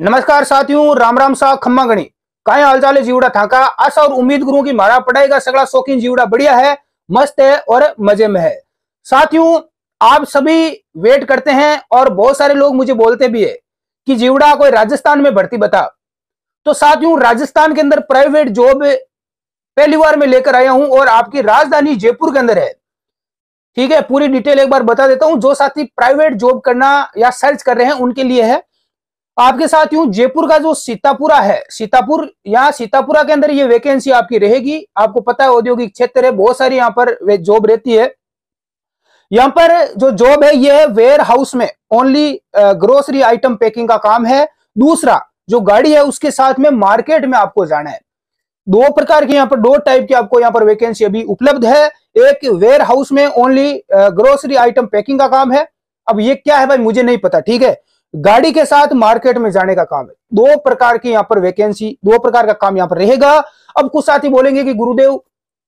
नमस्कार साथियों राम राम साह खम्मा गणी काय हालचाल है जीवड़ा था आशा और उम्मीद करूं कि मारा पढ़ाई का सगड़ा शौकीन जीवड़ा बढ़िया है मस्त है और मजे में है साथियों आप सभी वेट करते हैं और बहुत सारे लोग मुझे बोलते भी है कि जीवड़ा कोई राजस्थान में भर्ती बता तो साथियों राजस्थान के अंदर प्राइवेट जॉब पहली बार में लेकर आया हूं और आपकी राजधानी जयपुर के अंदर है ठीक है पूरी डिटेल एक बार बता देता हूं जो साथी प्राइवेट जॉब करना या सर्च कर रहे हैं उनके लिए है आपके साथ यूं जयपुर का जो सीतापुरा है सीतापुर यहाँ सीतापुरा के अंदर ये वैकेंसी आपकी रहेगी आपको पता है औद्योगिक क्षेत्र है बहुत सारी यहाँ पर जॉब रहती है यहाँ पर जो जॉब है ये वेयर हाउस में ओनली ग्रोसरी आइटम पैकिंग का काम है दूसरा जो गाड़ी है उसके साथ में मार्केट में आपको जाना है दो प्रकार के यहाँ पर दो टाइप की आपको यहाँ पर वैकेंसी अभी उपलब्ध है एक वेयर हाउस में ओनली ग्रोसरी आइटम पैकिंग का काम है अब ये क्या है भाई मुझे नहीं पता ठीक है गाड़ी के साथ मार्केट में जाने का काम है दो प्रकार की यहां पर वैकेंसी दो प्रकार का काम यहां पर रहेगा अब कुछ साथी बोलेंगे कि गुरुदेव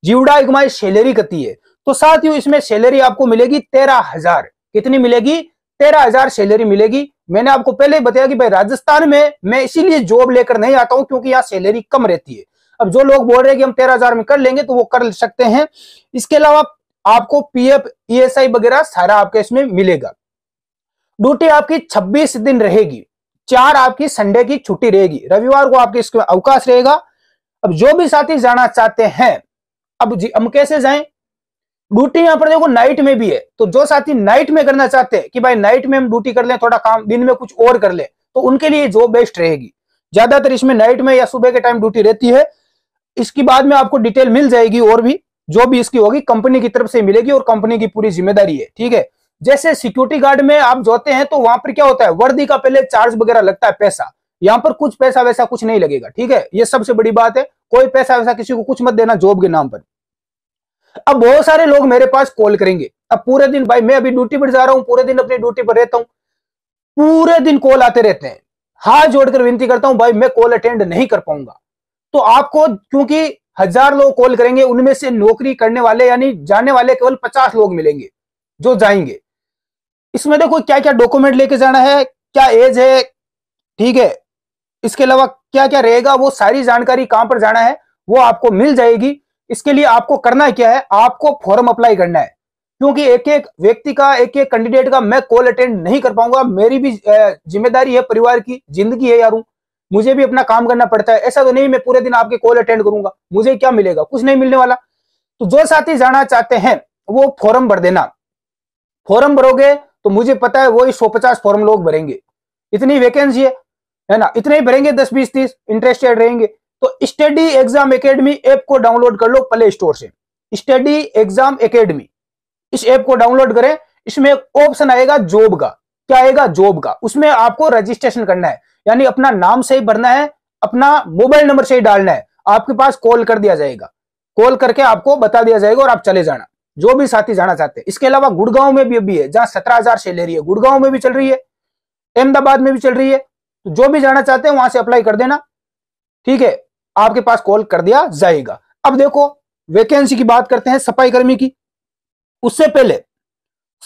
जीवड़ा इगमाई सैलरी कती है तो साथियों इसमें सैलरी आपको मिलेगी तेरह हजार कितनी मिलेगी तेरह हजार सैलरी मिलेगी मैंने आपको पहले ही बताया कि भाई राजस्थान में मैं इसीलिए जॉब लेकर नहीं आता हूं क्योंकि यहाँ सैलरी कम रहती है अब जो लोग बोल रहे हैं कि हम तेरह हजार में कर लेंगे तो वो कर सकते हैं इसके अलावा आपको पीएफ ईएसआई e वगैरह सारा आपका इसमें मिलेगा ड्यूटी आपकी 26 दिन रहेगी चार आपकी संडे की छुट्टी रहेगी रविवार को आपके इसके अवकाश रहेगा अब जो भी साथी जाना चाहते हैं अब जी हम कैसे जाएं ड्यूटी यहां पर देखो नाइट में भी है तो जो साथी नाइट में करना चाहते हैं कि भाई नाइट में हम ड्यूटी कर लें थोड़ा काम दिन में कुछ और कर लें तो उनके लिए जो बेस्ट रहेगी ज्यादातर इसमें नाइट में या सुबह के टाइम ड्यूटी रहती है इसके बाद में आपको डिटेल मिल जाएगी और भी जो भी इसकी होगी कंपनी की तरफ से मिलेगी और कंपनी की पूरी जिम्मेदारी है ठीक है जैसे सिक्योरिटी गार्ड में आप जोते हैं तो वहां पर क्या होता है वर्दी का पहले चार्ज वगैरह लगता है पैसा यहां पर कुछ पैसा वैसा कुछ नहीं लगेगा ठीक है ये सबसे बड़ी बात है कोई पैसा वैसा किसी को कुछ मत देना जॉब के नाम पर अब बहुत सारे लोग मेरे पास कॉल करेंगे अब पूरे दिन भाई मैं अभी ड्यूटी पर जा रहा हूं पूरे दिन अपनी ड्यूटी पर रहता हूं पूरे दिन कॉल आते रहते हैं हाथ जोड़कर विनती करता हूं भाई मैं कॉल अटेंड नहीं कर पाऊंगा तो आपको क्योंकि हजार लोग कॉल करेंगे उनमें से नौकरी करने वाले यानी जाने वाले केवल पचास लोग मिलेंगे जो जाएंगे इसमें देखो क्या क्या डॉक्यूमेंट लेके जाना है क्या एज है ठीक है इसके अलावा क्या क्या रहेगा वो सारी जानकारी कहां पर जाना है वो आपको मिल जाएगी इसके लिए आपको करना क्या है आपको फॉर्म अप्लाई करना है क्योंकि एक एक व्यक्ति का एक एक कैंडिडेट का मैं कॉल अटेंड नहीं कर पाऊंगा मेरी भी जिम्मेदारी है परिवार की जिंदगी है यारू मुझे भी अपना काम करना पड़ता है ऐसा तो नहीं मैं पूरे दिन आपके कॉल अटेंड करूंगा मुझे क्या मिलेगा कुछ नहीं मिलने वाला तो जो साथी जाना चाहते हैं वो फॉर्म भर देना फॉर्म भरोगे तो मुझे पता है वही सौ पचास फॉर्म लोग भरेंगे इतनी वैकेंसी है है ना इतने ही भरेंगे दस बीस तीस इंटरेस्टेड रहेंगे तो स्टडी एग्जाम एकेडमी ऐप को डाउनलोड कर लो प्ले स्टोर से स्टडी एग्जाम एकेडमी इस ऐप को डाउनलोड करें इसमें एक ऑप्शन आएगा जॉब का क्या आएगा जॉब का उसमें आपको रजिस्ट्रेशन करना है यानी अपना नाम से ही भरना है अपना मोबाइल नंबर से ही डालना है आपके पास कॉल कर दिया जाएगा कॉल करके आपको बता दिया जाएगा और आप चले जाना जो भी साथी जाना चाहते हैं इसके अलावा गुड़गांव में भी अभी है जहां सत्रह हजार सैलरी है गुड़गांव में भी चल रही है अहमदाबाद में भी चल रही है तो जो भी जाना चाहते हैं वहां से अप्लाई कर देना ठीक है आपके पास कॉल कर दिया जाएगा अब देखो वैकेंसी की बात करते हैं सफाई कर्मी की उससे पहले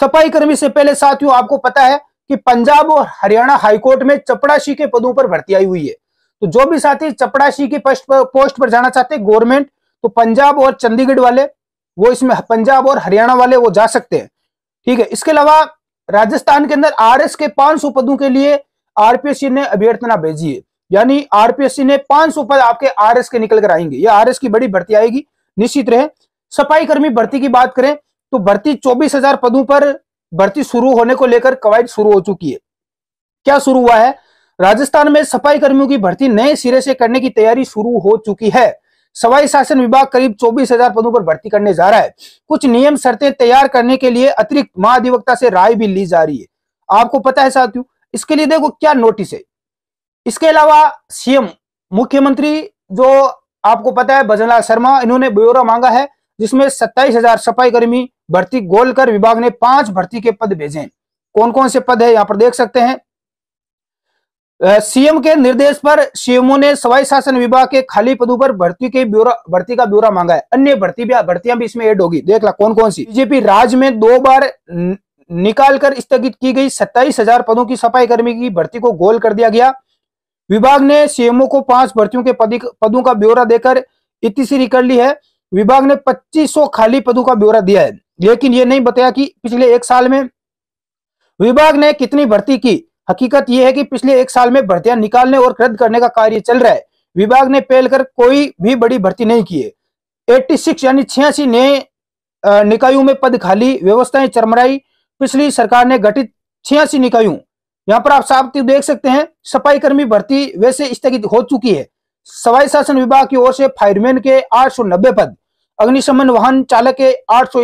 सफाई कर्मी से पहले साथियों आपको पता है कि पंजाब और हरियाणा हाईकोर्ट में चपड़ासी के पदों पर भर्ती आई हुई है तो जो भी साथी चपड़ासी के पोस्ट पर, पोस्ट पर जाना चाहते हैं गवर्नमेंट तो पंजाब और चंडीगढ़ वाले वो इसमें पंजाब और हरियाणा वाले वो जा सकते हैं ठीक है इसके अलावा राजस्थान के अंदर आरएस के 500 पदों के लिए आरपीएससी ने अभ्यर्थना भेजी है यानी आरपीएससी ने 500 पद आपके आरएस के निकल कर आएंगे या आरएस की बड़ी भर्ती आएगी निश्चित रहे सफाई कर्मी भर्ती की बात करें तो भर्ती 24,000 पदों पर भर्ती शुरू होने को लेकर कवायद शुरू हो चुकी है क्या शुरू हुआ है राजस्थान में सफाई कर्मियों की भर्ती नए सिरे से करने की तैयारी शुरू हो चुकी है सवाई शासन विभाग करीब चौबीस हजार पदों पर भर्ती करने जा रहा है कुछ नियम शर्तें तैयार करने के लिए अतिरिक्त महाधिवक्ता से राय भी ली जा रही है आपको पता है साथियों इसके लिए देखो क्या नोटिस है इसके अलावा सीएम मुख्यमंत्री जो आपको पता है भजनलाल शर्मा इन्होंने ब्यौरा मांगा है जिसमें सत्ताईस हजार सफाई कर्मी भर्ती गोलकर विभाग ने पांच भर्ती के पद भेजे कौन कौन से पद है यहाँ पर देख सकते हैं सीएम के निर्देश पर सीएमओ ने सवाई शासन विभाग के खाली पदों पर भर्ती के ब्यूरो भर्ती का ब्यौरा मांगा है अन्य भर्ती भी भर्तियां भी इसमें ऐड होगी देख ला कौन कौन सी बीजेपी राज्य में दो बार निकालकर स्थगित की गई सत्ताईस हजार पदों की सफाई कर्मी की भर्ती को गोल कर दिया गया विभाग ने सीएमओ को पांच भर्तियों के पदों का ब्यौरा देकर इतिश्री कर ली है विभाग ने पच्चीस खाली पदों का ब्यौरा दिया है लेकिन ये नहीं बताया कि पिछले एक साल में विभाग ने कितनी भर्ती की हकीकत यह है कि पिछले एक साल में भर्तियां निकालने और रद्द करने का कार्य चल रहा है विभाग ने पहल कर कोई भी बड़ी भर्ती नहीं की है एट्टी सिक्स यानी छियासी नए निकायों में पद खाली व्यवस्थाएं चरमराई पिछली सरकार ने गठित छियासी निकायों यहाँ पर आप साफ तो देख सकते हैं सफाई कर्मी भर्ती वैसे स्थगित हो चुकी है सवाई शासन विभाग की ओर से फायरमैन के नब्बे पद अग्निशमन वाहन चालक के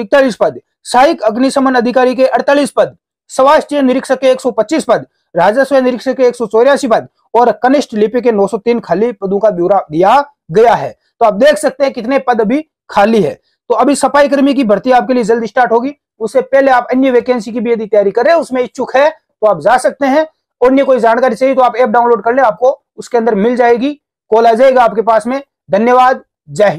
इकतालीस पद सहायक अग्निशमन अधिकारी के अड़तालीस पद स्वास्थ्य निरीक्षक के पच्चीस पद राजस्व निरीक्षक के एक पद और कनिष्ठ लिपि के नौ खाली पदों का ब्यौरा दिया गया है तो आप देख सकते हैं कितने पद अभी खाली है तो अभी सफाई कर्मी की भर्ती आपके लिए जल्द स्टार्ट होगी उससे पहले आप अन्य वैकेंसी की भी यदि तैयारी करें उसमें इच्छुक है तो आप जा सकते हैं अन्य कोई जानकारी चाहिए तो आप ऐप डाउनलोड कर ले आपको उसके अंदर मिल जाएगी कॉल आ जाएगा आपके पास में धन्यवाद जय हिंद